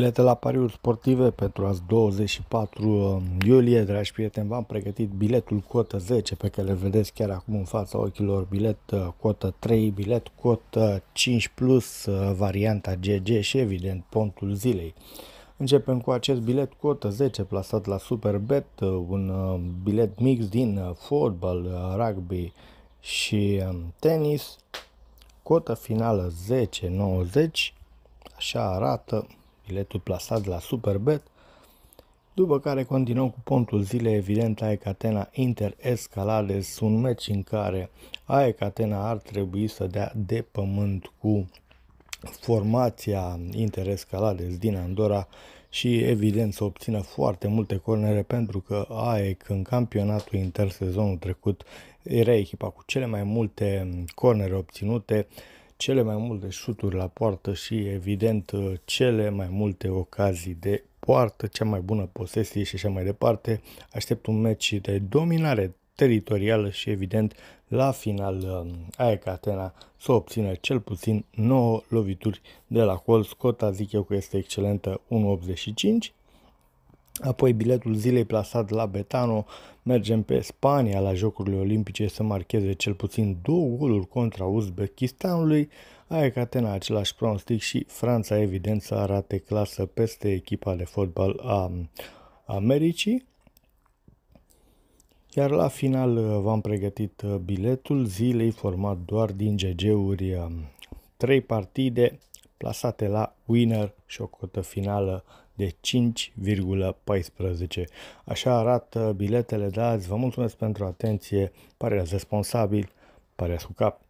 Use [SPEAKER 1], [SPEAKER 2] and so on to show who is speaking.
[SPEAKER 1] Bilete la pariuri sportive pentru azi 24 uh, iulie, dragi prieteni, v-am pregătit biletul cotă 10 pe care îl vedeți chiar acum în fața ochilor, bilet uh, cotă 3, bilet cotă 5 plus, uh, varianta GG și evident pontul zilei. Începem cu acest bilet cotă 10 plasat la Superbet, un bilet mix din fotbal, rugby și um, tenis, cotă finală 10-90, așa arată biletul plasat la Superbet, după care continuăm cu pontul zilei, evident, AE Catena Inter Escalades, un meci în care AE Catena ar trebui să dea de pământ cu formația Inter Escalades din Andorra și evident să obțină foarte multe cornere pentru că AEC în campionatul inter sezonul trecut era echipa cu cele mai multe cornere obținute cele mai multe șuturi la poartă și, evident, uh, cele mai multe ocazii de poartă, cea mai bună posesie și așa mai departe. Aștept un meci de dominare teritorială și, evident, la final um, AEK Atena să obțină cel puțin 9 lovituri de la col Cota zic eu că este excelentă 1.85 Apoi biletul zilei plasat la Betano, mergem pe Spania la Jocurile Olimpice să marcheze cel puțin două goluri contra Uzbekistanului, Aia Catena același pronostic și Franța evident să arate clasă peste echipa de fotbal a Americii. Iar la final uh, v-am pregătit uh, biletul zilei format doar din GG-uri uh, Trei partide plasate la winner și o cotă finală de 5,14. Așa arată biletele de azi. Vă mulțumesc pentru atenție. Pare responsabil, pare cu cap.